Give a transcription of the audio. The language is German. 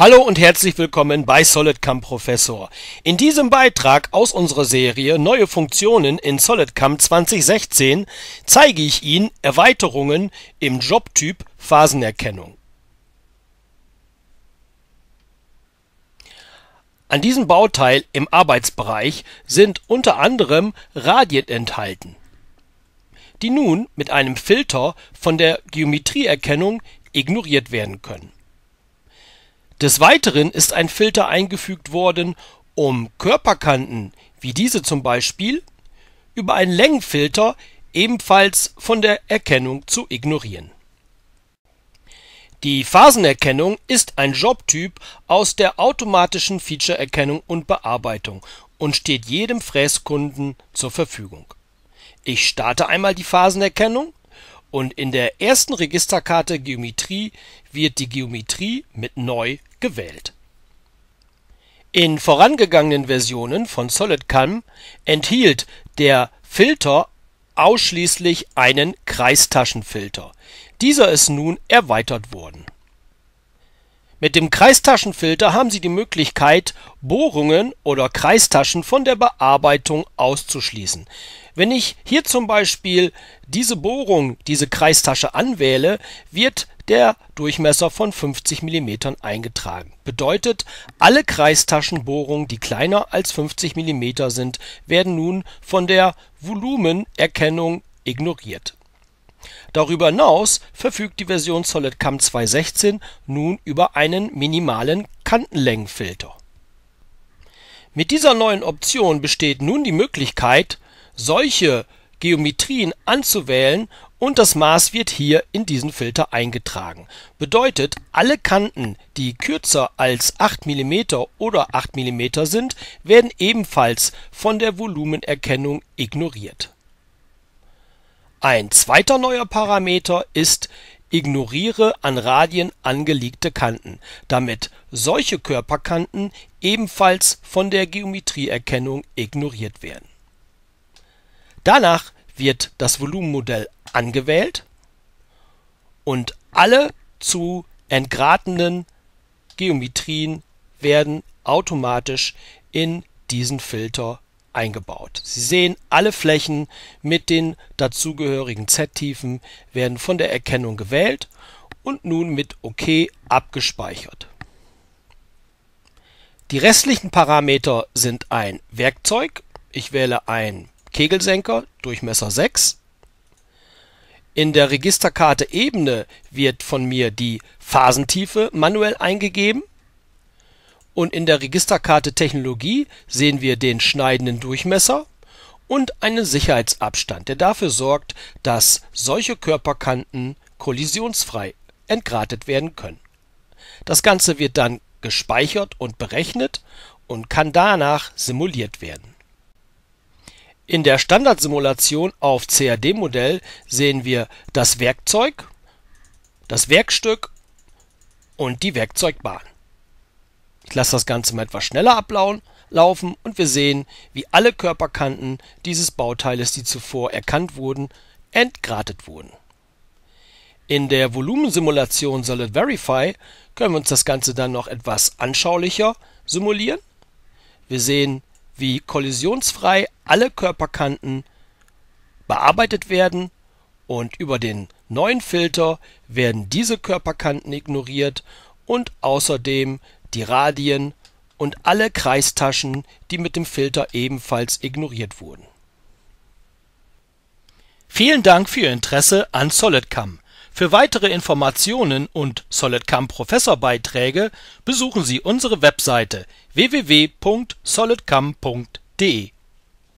Hallo und herzlich willkommen bei SolidCAM Professor. In diesem Beitrag aus unserer Serie Neue Funktionen in SolidCAM 2016 zeige ich Ihnen Erweiterungen im Jobtyp Phasenerkennung. An diesem Bauteil im Arbeitsbereich sind unter anderem Radien enthalten, die nun mit einem Filter von der Geometrieerkennung ignoriert werden können. Des Weiteren ist ein Filter eingefügt worden, um Körperkanten wie diese zum Beispiel über einen Längenfilter ebenfalls von der Erkennung zu ignorieren. Die Phasenerkennung ist ein Jobtyp aus der automatischen Feature-Erkennung und Bearbeitung und steht jedem Fräskunden zur Verfügung. Ich starte einmal die Phasenerkennung und in der ersten Registerkarte Geometrie wird die Geometrie mit Neu gewählt. In vorangegangenen Versionen von SolidCalm enthielt der Filter ausschließlich einen Kreistaschenfilter. Dieser ist nun erweitert worden mit dem Kreistaschenfilter haben Sie die Möglichkeit, Bohrungen oder Kreistaschen von der Bearbeitung auszuschließen. Wenn ich hier zum Beispiel diese Bohrung, diese Kreistasche anwähle, wird der Durchmesser von 50 mm eingetragen. Bedeutet, alle Kreistaschenbohrungen, die kleiner als 50 mm sind, werden nun von der Volumenerkennung ignoriert Darüber hinaus verfügt die Version SolidCam 2.16 nun über einen minimalen Kantenlängenfilter. Mit dieser neuen Option besteht nun die Möglichkeit, solche Geometrien anzuwählen und das Maß wird hier in diesen Filter eingetragen. Bedeutet, alle Kanten, die kürzer als 8 mm oder 8 mm sind, werden ebenfalls von der Volumenerkennung ignoriert ein zweiter neuer Parameter ist Ignoriere an Radien angelegte Kanten, damit solche Körperkanten ebenfalls von der Geometrieerkennung ignoriert werden. Danach wird das Volumenmodell angewählt und alle zu entgratenden Geometrien werden automatisch in diesen Filter eingebaut. Sie sehen, alle Flächen mit den dazugehörigen Z-Tiefen werden von der Erkennung gewählt und nun mit OK abgespeichert. Die restlichen Parameter sind ein Werkzeug. Ich wähle einen Kegelsenker, Durchmesser 6. In der Registerkarte Ebene wird von mir die Phasentiefe manuell eingegeben und in der Registerkarte Technologie sehen wir den schneidenden Durchmesser und einen Sicherheitsabstand, der dafür sorgt, dass solche Körperkanten kollisionsfrei entgratet werden können. Das Ganze wird dann gespeichert und berechnet und kann danach simuliert werden. In der Standardsimulation auf CAD-Modell sehen wir das Werkzeug, das Werkstück und die Werkzeugbahn. Ich lasse das Ganze mal etwas schneller ablaufen und wir sehen, wie alle Körperkanten dieses Bauteiles, die zuvor erkannt wurden, entgratet wurden. In der Volumensimulation Solid Verify können wir uns das Ganze dann noch etwas anschaulicher simulieren. Wir sehen, wie kollisionsfrei alle Körperkanten bearbeitet werden und über den neuen Filter werden diese Körperkanten ignoriert und außerdem die Radien und alle Kreistaschen, die mit dem Filter ebenfalls ignoriert wurden. Vielen Dank für Ihr Interesse an SolidCam. Für weitere Informationen und SolidCam Professorbeiträge besuchen Sie unsere Webseite www.solidcam.de.